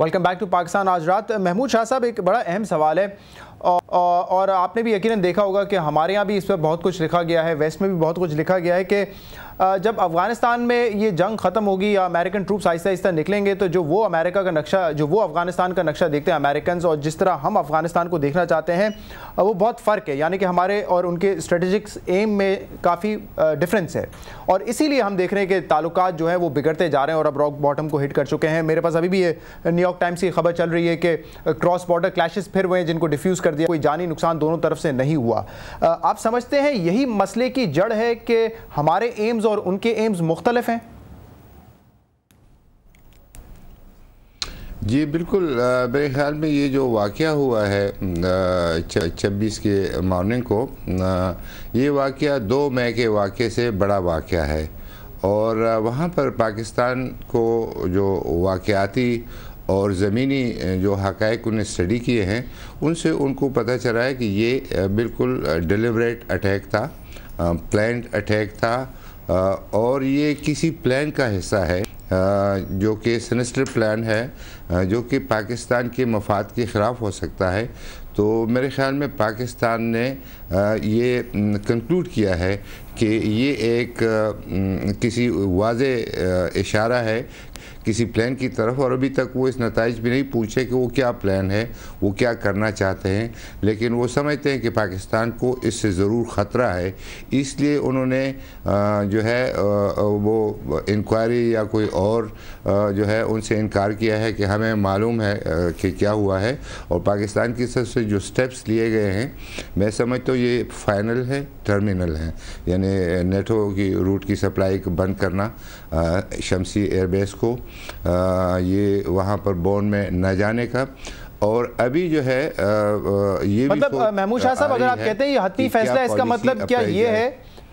Welcome back to Pakistan आज रात महमूद शाह साहब एक बड़ा अहम सवाल है और आपने भी यकीनन देखा होगा कि हमारे यहाँ भी इस पर बहुत कुछ लिखा गया है वेस्ट में भी बहुत कुछ लिखा गया है कि जब अफ़गानिस्तान में ये जंग ख़त्म होगी या अमेरिकन ट्रूप्स आहिस्ता आहिस्ता निकलेंगे तो जो वो अमेरिका का नक्शा जो वो अफ़गानिस्तान का नक्शा देखते हैं अमेरिकन और जिस तरह हम अफ़गानिस्तान को देखना चाहते हैं वो बहुत फ़र्क है यानी कि हमारे और उनके स्ट्रेटजिक एम में काफ़ी डिफरेंस है और इसीलिए हम देख रहे हैं कि ताल्लुक जो हैं वो बिगड़ते जा रहे हैं और अब रॉक बॉटम को हिट कर चुके हैं मेरे पास अभी भी ये न्यूयॉर्क टाइम्स की खबर चल रही है कि क्रॉस बॉर्डर क्लैशेस फिर हुए हैं जिनको डिफ्यूज़ कर दिया कोई जानी नुकसान दोनों तरफ से नहीं हुआ आप समझते हैं यही मसले की जड़ है कि हमारे एम्स और उनके एम्स मुख्तलफ हैं जी बिल्कुल मेरे ख्याल में ये जो वाक़ हुआ है छब्बीस के मॉर्निंग को ये वाक़ दो मई के वाक़े से बड़ा वाक़ है और वहाँ पर पाकिस्तान को जो वाक़ाती और ज़मीनी जो हक़ उन्हें स्टडी किए हैं उनसे उनको पता चला है कि ये बिल्कुल डिलिवरेट अटैक था प्लान अटैक था और ये किसी प्लान का हिस्सा है जो कि सनिस्टर प्लान है जो कि पाकिस्तान के मफाद के ख़िलाफ़ हो सकता है तो मेरे ख्याल में पाकिस्तान ने ये कंक्लूड किया है कि ये एक किसी वाज इशारा है किसी प्लान की तरफ और अभी तक वो इस नतज भी नहीं पूछे कि वो क्या प्लान है वो क्या करना चाहते हैं लेकिन वो समझते हैं कि पाकिस्तान को इससे ज़रूर ख़तरा है इसलिए उन्होंने जो है वो इंक्वायरी या कोई और जो है उनसे इनकार किया है कि हमें मालूम है कि क्या हुआ है और पाकिस्तान की सबसे जो स्टेप्स लिए गए हैं मैं समझता तो हूँ ये फाइनल है टर्मिनल है यानी ने नेटो की रूट की सप्लाई बंद करना शमसी एयरबेस को ये वहाँ पर बोन में न जाने का और अभी जो है ये मतलब तो महमूद शाह साहब अगर आप कहते हैं ये हती फैसला इसका मतलब क्या ये है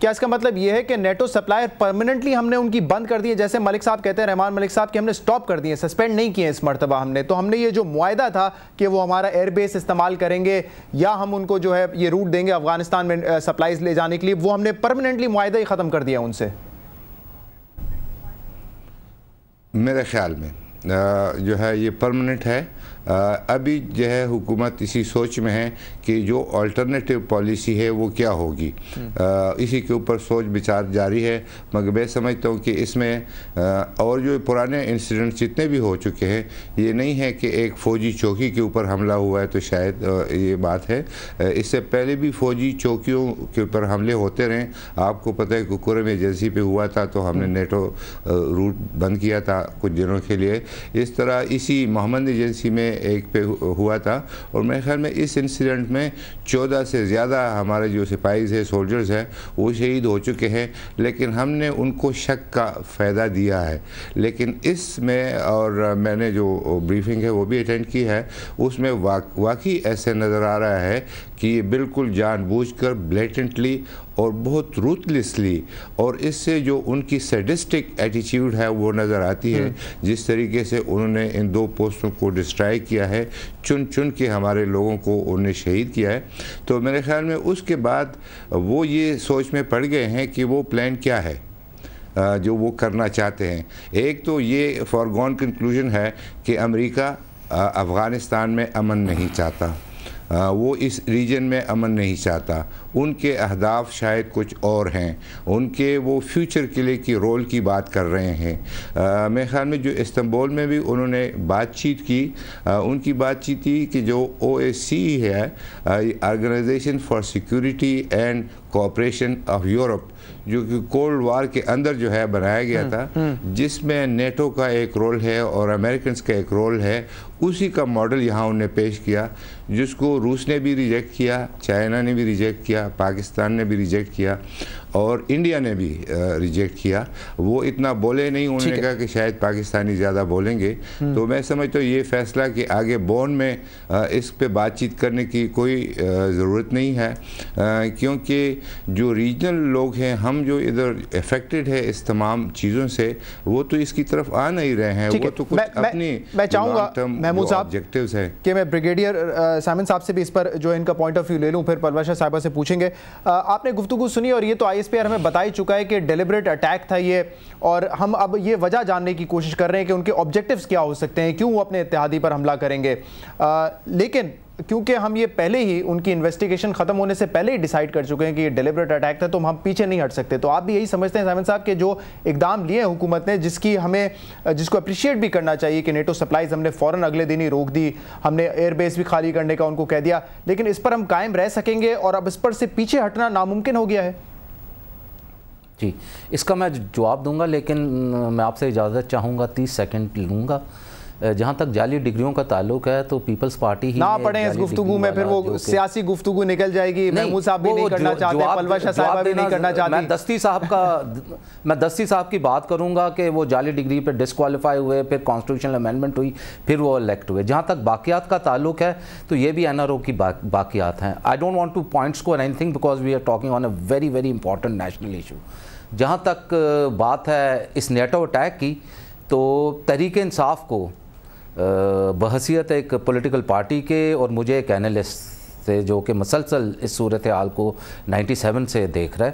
क्या इसका मतलब यह है कि नेटो सप्लायर परमानेंटली हमने उनकी बंद कर दी है जैसे मलिक साहब कहते हैं रहमान मलिक साहब कि हमने स्टॉप कर दिए सस्पेंड नहीं किए इस मरतबा हमने तो हमने ये जो मुआदा था कि वो हमारा एयरबेस इस्तेमाल करेंगे या हम उनको जो है ये रूट देंगे अफगानिस्तान में सप्लाईज ले जाने के लिए वो हमने परमानेंटली मुआदा ही ख़त्म कर दिया उनसे मेरे ख्याल में जो है ये परमानेंट है अभी जो है हुकूमत इसी सोच में है कि जो अल्टरनेटिव पॉलिसी है वो क्या होगी इसी के ऊपर सोच विचार जारी है मगर मैं समझता हूँ कि इसमें और जो पुराने इंसिडेंट जितने भी हो चुके हैं ये नहीं है कि एक फ़ौजी चौकी के ऊपर हमला हुआ है तो शायद ये बात है इससे पहले भी फ़ौजी चौकियों के ऊपर हमले होते रहें आपको पता है कुकुरम एजेंसी पर हुआ था तो हमने नेटो रूट बंद किया था कुछ दिनों के लिए इस तरह इसी मोहम्मद एजेंसी में एक पे हुआ था और मेरे ख्याल में इस इंसिडेंट में चौदह से ज़्यादा हमारे जो सिपाही है सोल्जर्स हैं वो शहीद हो चुके हैं लेकिन हमने उनको शक का फ़ायदा दिया है लेकिन इसमें और मैंने जो ब्रीफिंग है वो भी अटेंड की है उसमें वाकई ऐसे नज़र आ रहा है कि ये बिल्कुल जानबूझकर ब्लेटेंटली और बहुत रूथलेसली और इससे जो उनकी सेडिस्टिक एटीट्यूड है वो नज़र आती है हम्म। जिस तरीके से उन्होंने इन दो पोस्टों को डिस्ट्राई किया है चुन चुन के हमारे लोगों को उन्हें शहीद किया है तो मेरे ख्याल में उसके बाद वो ये सोच में पड़ गए हैं कि वो प्लान क्या है जो वो करना चाहते हैं एक तो ये फॉरगॉन कंक्लूजन है कि अमरीका अफ़गानिस्तान में अमन नहीं चाहता वो इस रीजन में अमन नहीं चाहता उनके अहदाफ शायद कुछ और हैं उनके वो फ्यूचर के लिए की रोल की बात कर रहे हैं मेरे ख्याल में जो इस्तंबुल में भी उन्होंने बातचीत की आ, उनकी बातचीत थी कि जो ओ है organisation for security and cooperation of Europe जो कि कोल्ड वार के अंदर जो है बनाया गया हम्म, था हम्म। जिसमें नेटो का एक रोल है और अमेरिकन का एक रोल है उसी का मॉडल यहाँ उन्होंने पेश किया जिसको रूस ने भी रिजेक्ट किया चाइना ने भी रिजेक्ट किया पाकिस्तान ने भी रिजेक्ट किया और इंडिया ने भी रिजेक्ट किया वो इतना बोले नहीं उन्होंने कहा कि शायद पाकिस्तानी ज़्यादा बोलेंगे हम्म। तो मैं समझता हूँ ये फैसला कि आगे बोन में इस पर बातचीत करने की कोई ज़रूरत नहीं है क्योंकि जो रीजनल लोग हैं हम जो इधर अफेक्टेड है इस तमाम चीज़ों से वो तो इसकी तरफ आ नहीं रहे हैं वो तो कुछ कि मैं ब्रिगेडियर साहब से भी इस पर जो इनका पॉइंट ऑफ व्यू ले लूँ फिर परवाशा साहबा से पूछेंगे आपने गुफ्तु सुनी और ये तो आई इस पर हमें बता ही चुका है कि डेलिबरेट अटैक था ये और हम अब ये वजह जानने की कोशिश कर रहे हैं कि उनके ऑब्जेक्टिव्स क्या हो सकते हैं क्यों वो अपने इतिहादी पर हमला करेंगे आ, लेकिन क्योंकि हम ये पहले ही उनकी इन्वेस्टिगेशन खत्म होने से पहले ही डिसाइड कर चुके हैं कि ये डिलिबरेट अटैक था तो हम पीछे नहीं हट सकते तो आप भी यही समझते हैं सामिन साहब के जो इकदाम लिए हुकूमत ने जिसकी हमें जिसको अप्रिशिएट भी करना चाहिए कि नेटो सप्लाईज हमने फ़ौरन अगले दिन ही रोक दी हमने एयरबेस भी खाली करने का उनको कह दिया लेकिन इस पर हम कायम रह सकेंगे और अब इस पर से पीछे हटना नामुमकिन हो गया है जी इसका मैं जवाब दूंगा लेकिन मैं आपसे इजाज़त चाहूँगा तीस सेकंड लूँगा जहाँ तक जाली डिग्रियों का ताल्लुक है तो पीपल्स पार्टी ही ना पढ़े इस गुफ्तु में फिर वो सियासी गुफ्तु निकल जाएगी महमूद साहब भी नहीं करना चाहते साहब भी नहीं करना चाहते मैं दस्ती साहब का मैं दस्ती साहब की बात करूंगा कि वो जाली डिग्री पे डिसक्वालीफाई हुए फिर कॉन्स्टिट्यूशनल अमेंडमेंट हुई फिर वो इलेक्ट हुए जहाँ तक बाकियात का ताल्लुक है तो ये भी एन आर ओ की बाकियात हैं I don't want to points को anything because we are talking on a very very important national issue जहाँ तक बात है इस नेटो अटैक की तो तहरीक इंसाफ को बहसीत एक पॉलिटिकल पार्टी के और मुझे एक एनालिस्ट से जो कि मसलसल इस सूरत हाल को 97 से देख रहे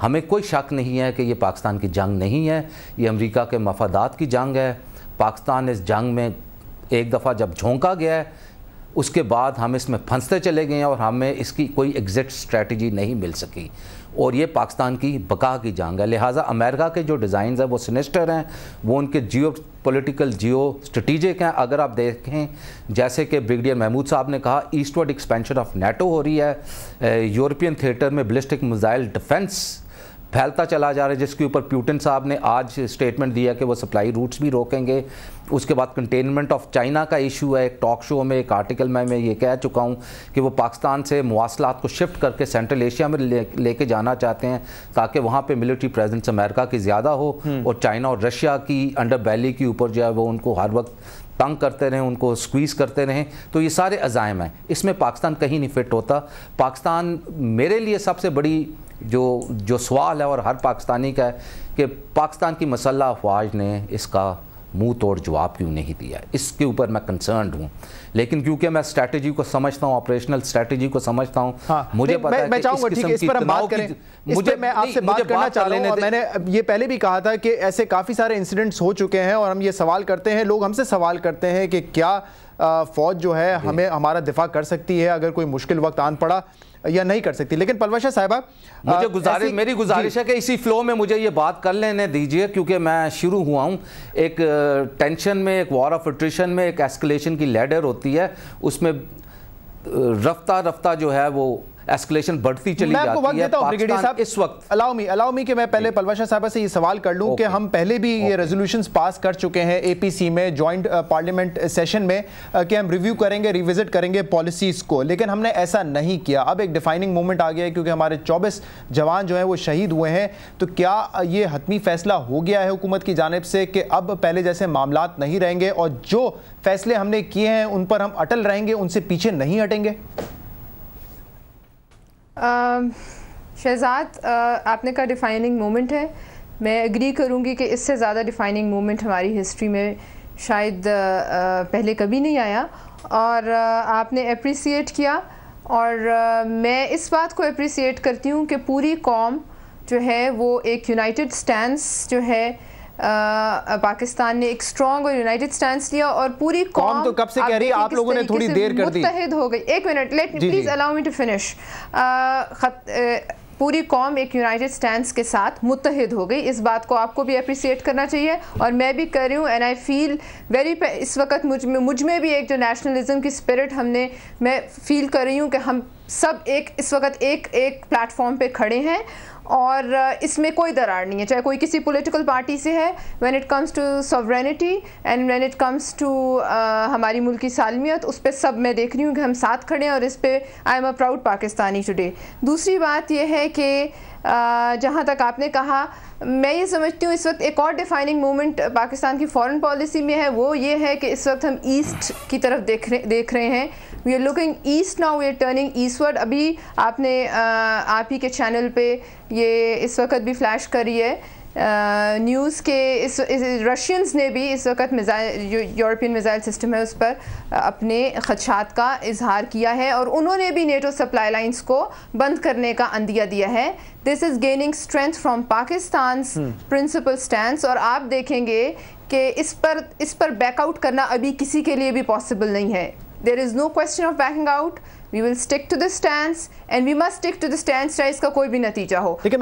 हमें कोई शक नहीं है कि ये पाकिस्तान की जंग नहीं है ये अमेरिका के मफादात की जंग है पाकिस्तान इस जंग में एक दफ़ा जब झोंका गया है उसके बाद हम इसमें फंसते चले गए हैं और हमें इसकी कोई एग्ज़िट स्ट्रेटजी नहीं मिल सकी और ये पाकिस्तान की बका की जंग है लिहाजा अमेरिका के जो डिज़ाइन हैं वो सिनेस्टर हैं वो उनके जियो पोलिटिकल जियो स्ट्रेटिजिक हैं अगर आप देखें जैसे कि ब्रिगेडियर महमूद साहब ने कहा ईस्टवर्ड एक्सपेंशन ऑफ नेटो हो रही है यूरोपियन थिएटर में बलिस्टिक मिज़ाइल डिफेंस फैलता चला जा रहा है जिसके ऊपर प्यूटिन साहब ने आज स्टेटमेंट दिया कि वो सप्लाई रूट्स भी रोकेंगे उसके बाद कंटेनमेंट ऑफ चाइना का इशू है एक टॉक शो में एक आर्टिकल में मैं ये कह चुका हूँ कि वो पाकिस्तान से मवासलात को शिफ्ट करके सेंट्रल एशिया में लेके ले जाना चाहते हैं ताकि वहाँ पर मिलिट्री प्रेजेंस अमेरिका की ज़्यादा हो हम्म। और चाइना और रशिया की अंडर वैली के ऊपर जो है वो उनको हर वक्त तंग करते रहें उनको स्क्वीज़ करते रहें तो ये सारे अजायम हैं इसमें पाकिस्तान कहीं नहीं फिट होता पाकिस्तान मेरे लिए सबसे बड़ी जो जो सवाल है और हर पाकिस्तानी का है कि पाकिस्तान की मसल्ला अफवाज ने इसका मुंह तोड़ जवाब क्यों नहीं दिया इसके ऊपर मैं कंसर्न हूँ लेकिन क्योंकि मैं स्ट्रैटेजी को समझता हूँ ऑपरेशनल स्ट्रैटेजी को समझता हूँ हाँ, मुझे पता मैं, है मैं चाहूंगा ठीक है इस पर हम बात करें मुझे मैं आपसे बात करना चाह रहा हूँ मैंने ये पहले भी कहा था कि ऐसे काफ़ी सारे इंसिडेंट्स हो चुके हैं और हम ये सवाल करते हैं लोग हमसे सवाल करते हैं कि क्या फ़ौज जो है हमें हमारा दिफा कर सकती है अगर कोई मुश्किल वक्त आन पड़ा या नहीं कर सकती लेकिन पलवशा साहबा मुझे गुजारिश मेरी गुजारिश है कि इसी फ्लो में मुझे ये बात कर लेने दीजिए क्योंकि मैं शुरू हुआ हूँ एक टेंशन में एक वॉर ऑफ एट्रिशन में एक एस्केलेशन की लेडर होती है उसमें रफ्ता रफ्ता जो है वो एस्कुलेशन बढ़ती चली मैं जाती है देता साहब इस वक्त अलाउ मी अलाउ मी कि मैं पहले पलवाशा साहब से ये सवाल कर लूं कि हम पहले भी ये रेजोल्यूशंस पास कर चुके हैं एपीसी में जॉइंट पार्लियामेंट सेशन में uh, कि हम रिव्यू करेंगे रिविजिट करेंगे पॉलिसीज़ को लेकिन हमने ऐसा नहीं किया अब एक डिफाइनिंग मोमेंट आ गया है क्योंकि हमारे चौबीस जवान जो हैं वो शहीद हुए हैं तो क्या uh, ये हतमी फैसला हो गया है हुकूमत की जानब से कि अब पहले जैसे मामला नहीं रहेंगे और जो फैसले हमने किए हैं उन पर हम अटल रहेंगे उनसे पीछे नहीं हटेंगे Um, शहजाद uh, आपने कहा डिफाइनिंग मोमेंट है मैं एग्री करूँगी कि इससे ज़्यादा डिफाइनिंग मोमेंट हमारी हिस्ट्री में शायद uh, uh, पहले कभी नहीं आया और आपने अप्रिसिएट किया और मैं इस बात को अप्रिसिएट करती हूँ कि पूरी कॉम जो है वो एक यूनाइटेड स्टैंड जो है पाकिस्तान ने एक स्ट्रॉन्ग और यूनाइटेड स्टैंड लिया और पूरी कौम तो कब से कह रही है आप लोगों ने थोड़ी देर कर दी मुतहद हो गई एक minute late please allow me to finish पूरी कौम एक यूनाइटेड स्टैंड के साथ मुतहद हो गई इस बात को आपको भी अप्रिसिएट करना चाहिए और मैं भी कर रही हूँ एंड आई फील वेरी इस वक्त मुझ में मुझ में भी एक जो नेशनलिज्म की स्पिरिट हमने मैं फील कर रही हूँ कि हम सब एक इस वक्त एक एक प्लेटफॉर्म पे खड़े हैं और इसमें कोई दरार नहीं है चाहे कोई किसी पॉलिटिकल पार्टी से है when it comes to sovereignty and when it comes to हमारी मुल्क की सालमियत उस पर सब मैं देख रही हूँ कि हम साथ खड़े हैं और इस पर I am a proud Pakistani today दूसरी बात यह है कि जहाँ तक आपने कहा मैं ये समझती हूँ इस वक्त एक और डिफाइनिंग मोमेंट पाकिस्तान की फॉरेन पॉलिसी में है वो ये है कि इस वक्त हम ईस्ट की तरफ देख रहे देख रहे हैं we are looking east now we are turning eastward अभी आपने आप ही के चैनल पे ये इस वक्त भी फ्लैश करी है न्यूज़ के इस, इस रशियंस ने भी इस वक्त मिज़ाइल यूरोपियन मिज़ाइल सिस्टम है उस पर अपने खदशात का इजहार किया है और उन्होंने भी नेटो सप्लाई लाइंस को बंद करने का अंदिया दिया है this is gaining strength from Pakistan principle stand और आप देखेंगे कि इस पर इस पर बैकआउट करना अभी किसी के लिए भी पॉसिबल नहीं है there is no question of backing out we will stick to the stand and we must stick to the stand चाहे इसका कोई भी नतीजा हो लेकिन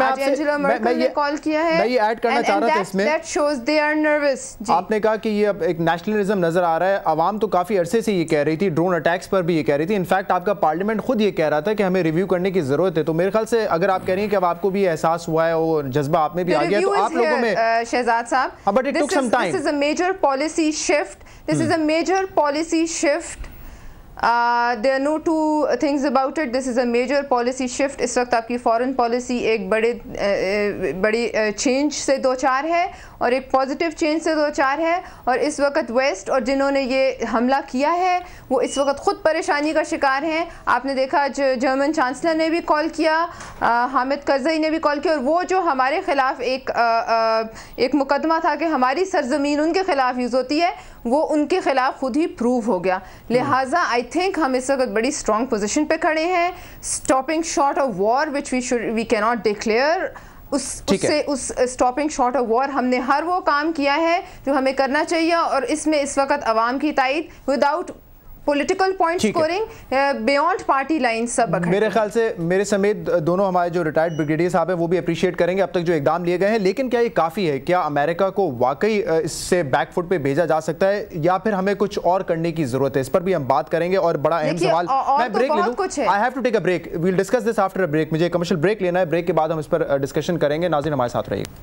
मर्कल ने कॉल किया है मैं ये ऐड करना चाह रहा था इसमें that shows they are nervous आपने कहा कि ये अब एक नेशनलिज्म नजर आ रहा है आवाम तो काफी अरसे से ये कह रही थी ड्रोन अटैक्स पर भी ये कह रही थी इनफैक्ट आपका पार्लियामेंट खुद ये कह रहा था कि हमें रिव्यू करने की जरूरत है तो मेरे ख्याल से अगर आप कह रही हैं कि अब आपको भी एहसास हुआ है और जज्बा आप में भी आ गया तो आप लोगों में शहजाद uh, साहब but it took some time this is a major policy shift this is a major policy shift Uh, there are no two things about it this is a major policy shift इस वक्त आपकी foreign policy एक बड़े uh, uh, बड़ी uh, change से दो चार है और एक positive change से दो चार है और इस वक्त west और जिन्होंने ये हमला किया है वो इस वक्त ख़ुद परेशानी का शिकार हैं आपने देखा जर्मन चांसलर ने भी कॉल किया आ, हामिद करजई ने भी कॉल किया और वो जो हमारे ख़िलाफ़ एक आ, आ, एक मुकदमा था कि हमारी सरजमीन उनके ख़िलाफ़ यूज़ होती है वो उनके खिलाफ खुद ही प्रूव हो गया लिहाजा आई थिंक हम इस वक्त बड़ी स्ट्रॉन्ग पोजिशन पे खड़े हैं stopping short of war which we should we cannot declare उस उससे उस स्टॉपिंग शॉट ऑफ वॉर हमने हर वो काम किया है जो हमें करना चाहिए और इसमें इस वक्त आवाम की तइद without political point scoring beyond party line सब मेरे ख्याल से मेरे समेत दोनों हमारे जो रिटायर्ड ब्रिगेडियर साहब हैं वो भी अप्रिशिएट करेंगे अब तक जो इकदाम लिए गए हैं लेकिन क्या ये काफ़ी है क्या अमेरिका को वाकई इससे बैकफुट पे भेजा जा सकता है या फिर हमें कुछ और करने की जरूरत है इस पर भी हम बात करेंगे और बड़ा अहम सवाल मैं ब्रेक तो ले लूँ I have to take a break we'll discuss this after a break मुझे कमर्शियल ब्रेक लेना है ब्रेक के बाद हम इस पर डिस्कशन करेंगे नाजिन हमारे साथ रहिए